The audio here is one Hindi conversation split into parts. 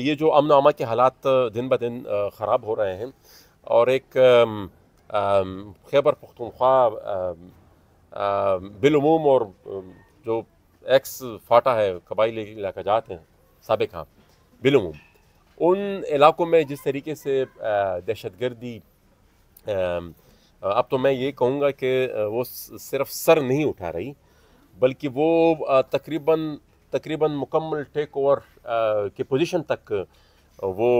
ये जो अमन अमा के हालात दिन ब दिन ख़राब हो रहे हैं और एक खैबर पख्तनख्वा बिलूम और जो एक्स फाटा है कबाइली इलाका जाते हैं सबक हाँ बिलूम उन इलाकों में जिस तरीके से दहशत गर्दी अब तो मैं ये कहूँगा कि वो सिर्फ सर नहीं उठा रही बल्कि वो तकरीबन तकरीबन मुकम्मल टेक ओवर के पोजीशन तक वो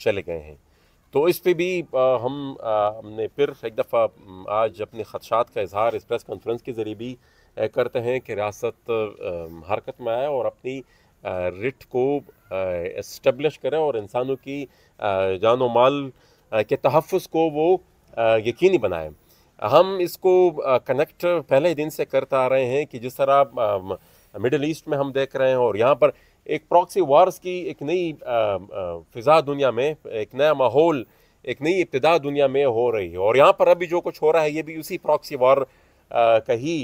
चले गए हैं तो इस पे भी हम हमने फिर एक दफ़ा आज अपने खदशात का इजहार इस प्रेस कॉन्फ्रेंस के ज़रिए भी करते हैं कि रियासत हरकत में आए और अपनी रिट को इस्टबलिश करें और इंसानों की जान व माल के तहफ़ को वो यकीनी बनाएं हम इसको कनेक्ट पहले ही दिन से करते आ रहे हैं कि जिस तरह मिडल ईस्ट में हम देख रहे हैं और यहाँ पर एक प्रॉक्सी वार्स की एक नई फिजा दुनिया में एक नया माहौल एक नई इब्तदा दुनिया में हो रही है और यहाँ पर अभी जो कुछ हो रहा है ये भी उसी प्रॉक्सी वार का ही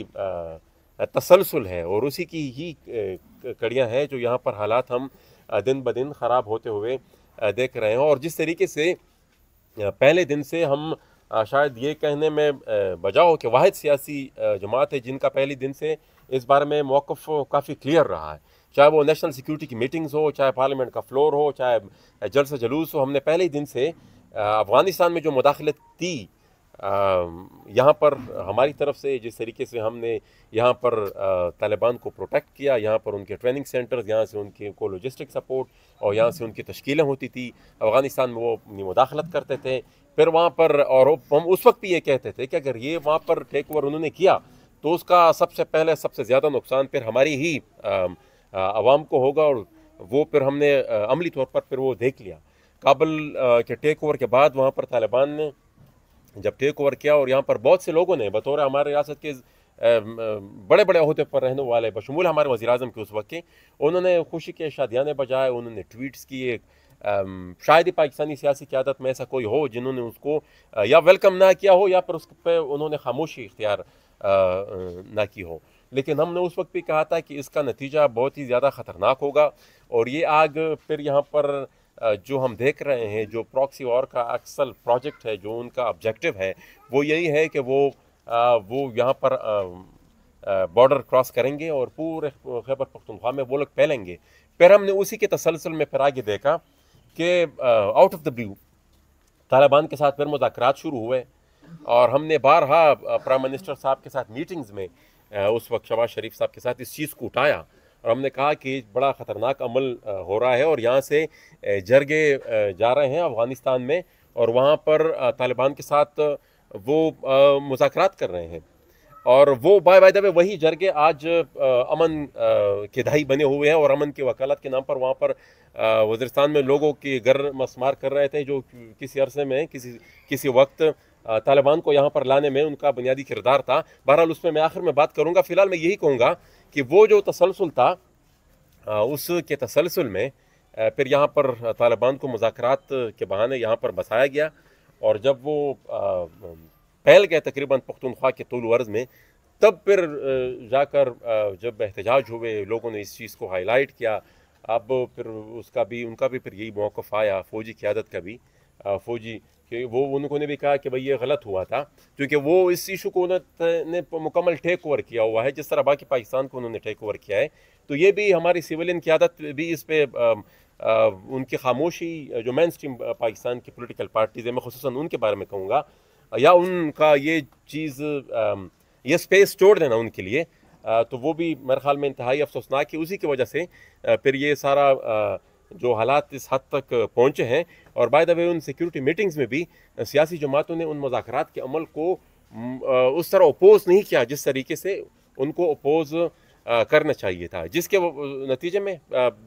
तसलसल है और उसी की ही कड़ियाँ हैं जो यहाँ पर हालात हम दिन ब दिन ख़राब होते हुए देख रहे हैं और जिस तरीके से पहले दिन से हम शायद ये कहने में बजाओ कि वाद सियासी जमात है जिनका पहले दिन से इस बारे में मौक़ काफ़ी क्लियर रहा है चाहे वो नेशनल सिक्योरिटी की मीटिंग्स हो चाहे पार्लियामेंट का फ्लोर हो चाहे जलसा जलूस हो हमने पहले ही दिन से अफ़गानिस्तान में जो मुदाखलत थी यहाँ पर हमारी तरफ से जिस तरीके से हमने यहाँ पर तालिबान को प्रोटेक्ट किया यहाँ पर उनके ट्रेनिंग सेंटर्स यहाँ से उनके को लॉजिस्टिक सपोर्ट और यहाँ से उनकी तश्कीलें होती थी अफ़गानिस्तान में वो अपनी मुदाखलत करते थे फिर वहाँ पर और हम उस वक्त भी ये कहते थे कि अगर ये वहाँ पर टेक ओवर उन्होंने किया तो उसका सबसे पहले सबसे ज़्यादा नुकसान फिर हमारी ही आवाम को होगा और वो फिर हमने अमली तौर पर फिर वो देख लिया काबुल के टेक ओवर के बाद वहाँ पर तालिबान ने जब टेक ओवर किया और यहाँ पर बहुत से लोगों ने बतौर हमारे रियासत के बड़े बड़े अहदे पर रहने वाले बशमूल हमारे वजी अजम के उस वक्त के उन्होंने खुशी के शादियाने बजाए उन्होंने ट्वीट्स किए शायद ही पाकिस्तानी सियासी क्यादत में ऐसा कोई हो जिन्होंने उसको या वेलकम ना किया हो या फिर उस पर उन्होंने खामोशी इख्तियार ना की हो लेकिन हमने उस वक्त भी कहा था कि इसका नतीजा बहुत ही ज़्यादा ख़तरनाक होगा और ये आग फिर यहाँ पर जो हम देख रहे हैं जो प्रॉक्सी वॉर का अक्सल प्रोजेक्ट है जो उनका ऑब्जेक्टिव है वो यही है कि वो वो यहाँ पर बॉर्डर क्रॉस करेंगे और पूरे खैबर पख्तनख्वा में वो लोग फैलेंगे फिर हमने उसी के तसलसल में फिर आगे देखा कि out of the blue Taliban के साथ फिर मुजाकर शुरू हुए और हमने बारहा प्राइम मिनिस्टर साहब के साथ मीटिंग्स में उस वक्त शबाज शरीफ साहब के साथ इस चीज़ को उठाया और हमने कहा कि बड़ा ख़तरनाक अमल हो रहा है और यहाँ से जरगे जा रहे हैं अफ़गानिस्तान में और वहाँ पर तालिबान के साथ वो मुजाकर कर रहे हैं और वो बाय बाय दबे वही जरगे आज अमन के दाई बने हुए हैं और अमन की वकालत के नाम पर वहाँ पर वजरस्तान में लोगों के घर मसमार कर रहे थे जो किसी अरसे में किसी किसी वक्त तालिबान को यहाँ पर लाने में उनका बुनियादी किरदार था बहरहाल उस पर मैं आखिर में बात करूँगा फ़िलहाल मैं यही कहूँगा कि वो जो तसलसल था उसके तसलसल में फिर यहाँ पर तालिबान को मुजात के बहाने यहाँ पर बसाया गया और जब वो फैल गए तकरीबन पख्तनख्वा के तुल वर्ज़ में तब फिर जाकर जब एहतजाज हुए लोगों ने इस चीज़ को हाईलाइट किया अब फिर उसका भी उनका भी फिर यही मौक़ आया फ़ौजी क़्यादत का भी फ़ौजी कि वो उनको ने भी कहा कि भाई ये गलत हुआ था क्योंकि वो इस इशू को उन्होंने मुकम्मल टेक ओवर किया हुआ है जिस तरह बाकी पाकिस्तान को उन्होंने टेक ओवर किया है तो ये भी हमारी सिविलियन क्यादत भी इस पर उनकी खामोशी जो मेन स्ट्रीम पाकिस्तान की पोलिटिकल पार्टीज़ है मैं खूस उनके बारे में कहूँगा या उनका ये चीज़ ये स्पेस छोड़ देना उनके लिए तो वो भी मेरे ख्याल में इंतहाई अफसोसनाक है उसी की वजह से फिर ये सारा जो हालात इस हद तक पहुँचे हैं और बाय द वे उन सिक्योरिटी मीटिंग्स में भी सियासी जमातों ने उन मजाकरात के अमल को उस तरह अपोज नहीं किया जिस तरीके से उनको अपोज करना चाहिए था जिसके नतीजे में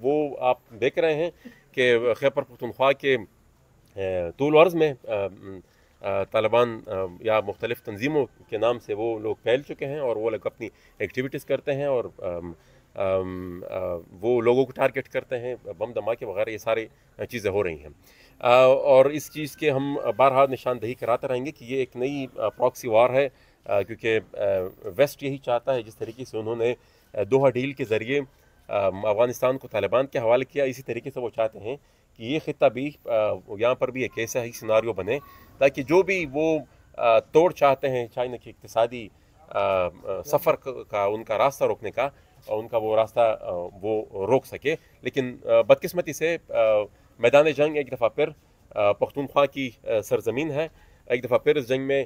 वो आप देख रहे हैं कि खैपर पुतनख्वा के तूल वर्ज़ में तालिबान या मुख्तलिफ़ तंजीमों के नाम से वो लोग फैल चुके हैं और वो लोग अपनी एक्टिविटीज़ करते हैं और वो लोगों को टारगेट करते हैं बम धमाके वगैरह ये सारी चीज़ें हो रही हैं और इस चीज़ के हम बारहा निशानदेही कराते रहेंगे कि ये एक नई प्रॉक्सी वार है क्योंकि वेस्ट यही चाहता है जिस तरीके से उन्होंने दोहा डील के ज़रिए अफ़गानिस्तान को तालिबान के हवाले किया इसी तरीके से वो चाहते हैं कि ये ख़िता भी यहाँ पर भी एक ऐसा ही सिनारियो बने ताकि जो भी वो तोड़ चाहते हैं चाइना की इकतदी सफ़र का उनका रास्ता रोकने का उनका वो रास्ता वो रोक सके लेकिन बदकिस्मती से मैदान जंग एक दफ़ा फिर पख्तूनख्वा की सरजमीन है एक दफ़ा फिर इस जंग में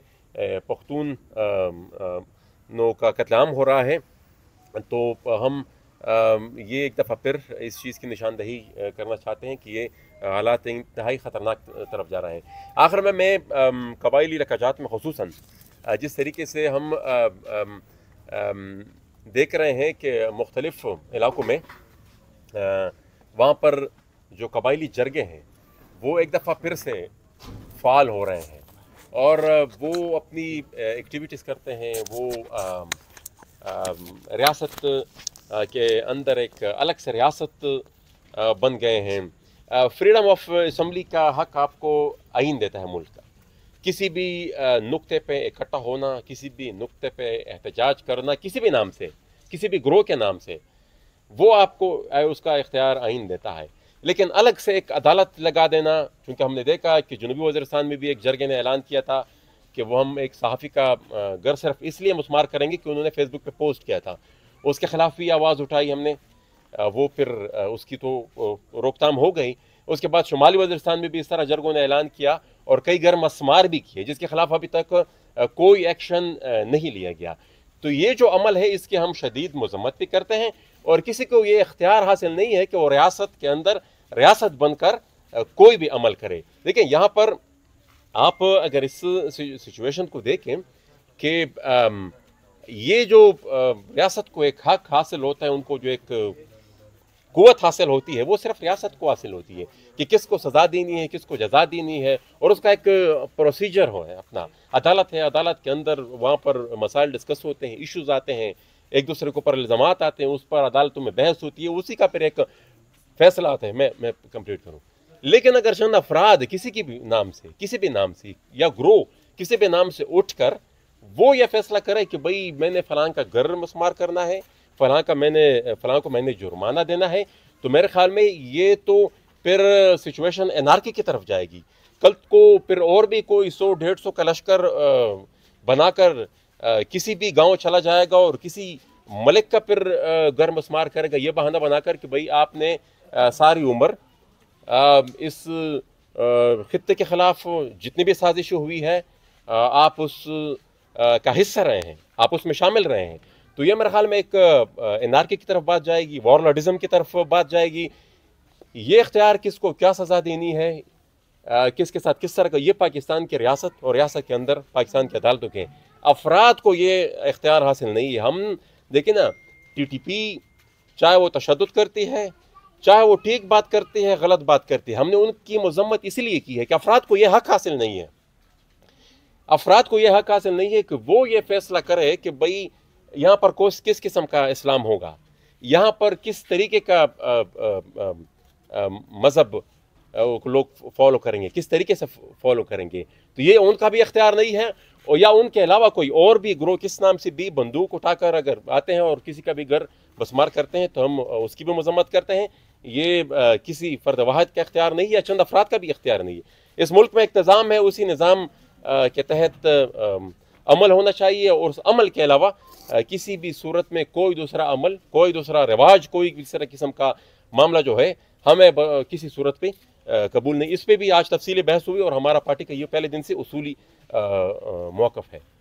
पख्तून नो का कतलाम हो रहा है तो हम ये एक दफ़ा फिर इस चीज़ की निशानदही करना चाहते हैं कि ये हालात इंतहाई ख़तरनाक तरफ जा रहे हैं आखिर में मैं कबायली रकाजात में खसूस जिस तरीके से हम देख रहे हैं कि मुख्तलिफ़ इलाकों में वहाँ पर जो कबायली जरगे हैं वो एक दफ़ा फिर से फाल हो रहे हैं और वो अपनी एक्टिविटीज़ करते हैं वो रियासत के अंदर एक अलग से रियासत बन गए हैं फ्रीडम ऑफ इसम्बली का हक आपको आइन देता है मुल्क का किसी भी नुक्ते पे इकट्ठा होना किसी भी नुक्ते पे एहतजाज करना किसी भी नाम से किसी भी ग्रोह के नाम से वो आपको उसका इख्तियार आइन देता है लेकिन अलग से एक अदालत लगा देना चूँकि हमने देखा कि जनूबी वजरस्तान में भी एक जरगे ने ऐलान किया था कि वो हम एक सहाफ़ी का घर सिर्फ इसलिए मुस्मार करेंगे कि उन्होंने फेसबुक पर पोस्ट किया था उसके ख़िलाफ़ भी आवाज़ उठाई हमने वो फिर उसकी तो रोकथाम हो गई उसके बाद शुमाली वजरस्तान में भी इस तरह जरगों ने ऐलान किया और कई गर्म असमार भी किए जिसके खिलाफ अभी तक कोई एक्शन नहीं लिया गया तो ये जो अमल है इसके हम शदीद मजम्मत भी करते हैं और किसी को ये इख्तियार हासिल नहीं है कि वो रियासत के अंदर रियासत बनकर कोई भी अमल करे देखिए यहाँ पर आप अगर इस सिचुएशन को देखें कि ये जो रियासत को एक हक हासिल होता है उनको जो एक कुत हासिल होती है वो सिर्फ रियासत को हासिल होती है कि किसको सज़ा देनी है किसको जजा देनी है और उसका एक प्रोसीजर हो है अपना अदालत है अदालत के अंदर वहाँ पर मसाइल डिस्कस होते हैं इश्यूज़ आते हैं एक दूसरे के ऊपर इल्ज़ाम आते हैं उस पर अदालतों में बहस होती है उसी का फिर एक फैसला आता है मैं मैं कंप्लीट करूँ लेकिन अगर चंद अफराद किसी की भी नाम से किसी भी नाम से या ग्रो किसी भी नाम से उठ कर वो यह फैसला करे कि भाई मैंने फलां का घर मसमार करना है फ़लाँ का मैंने फ़लाँ को मैंने जुर्माना देना है तो मेरे ख्याल में ये तो फिर सिचुएशन एनार्की की तरफ जाएगी कल को फिर और भी कोई सौ डेढ़ सौ का लश्कर बनाकर किसी भी गांव चला जाएगा और किसी मलिक का फिर गर्म स्मार करेगा ये बहाना बनाकर कि भाई आपने सारी उम्र इस खत्े के ख़िलाफ़ जितनी भी साजिश हुई है आप उस का हिस्सा रहे हैं आप उसमें शामिल रहे हैं तो ये मेरे ख्याल में एक के की तरफ बात जाएगी वॉरनडिज़म की तरफ बात जाएगी ये इख्तियार किसको क्या सज़ा देनी है किसके साथ किस तरह का ये पाकिस्तान की रियासत और रियासत के अंदर पाकिस्तान की अदालतों के अफराद को ये इख्तियार हासिल नहीं है हम देखें ना टी टी पी चाहे वो तशद करती है चाहे वो ठीक बात करती है गलत बात करती है हमने उनकी मजम्मत इसीलिए की है कि अफराद को यह हक हासिल नहीं है अफराद को यह हक हासिल नहीं है कि वो ये फैसला करे कि भाई यहाँ पर कोस किस किस्म का इस्लाम होगा यहाँ पर किस तरीके का मज़हब लोग फॉलो करेंगे किस तरीके से फॉलो करेंगे तो ये उनका भी अख्तियार नहीं है और या उनके अलावा कोई और भी ग्रोह किस नाम से भी बंदूक उठाकर अगर आते हैं और किसी का भी घर बसमार करते हैं तो हम उसकी भी मजम्मत करते हैं ये आ, किसी फर्द वाहद का अख्तियार नहीं है चंद अफराद का भी अख्तियार नहीं है इस मुल्क में एक निज़ाम है उसी निज़ाम के तहत आ, अमल होना चाहिए और उस अमल के अलावा किसी भी सूरत में कोई दूसरा अमल कोई दूसरा रिवाज कोई भी तरह किस्म का मामला जो है हमें किसी सूरत पे कबूल नहीं इस पर भी आज तफसीली बहस हुई और हमारा पार्टी का ये पहले दिन से उसूली मौक़ है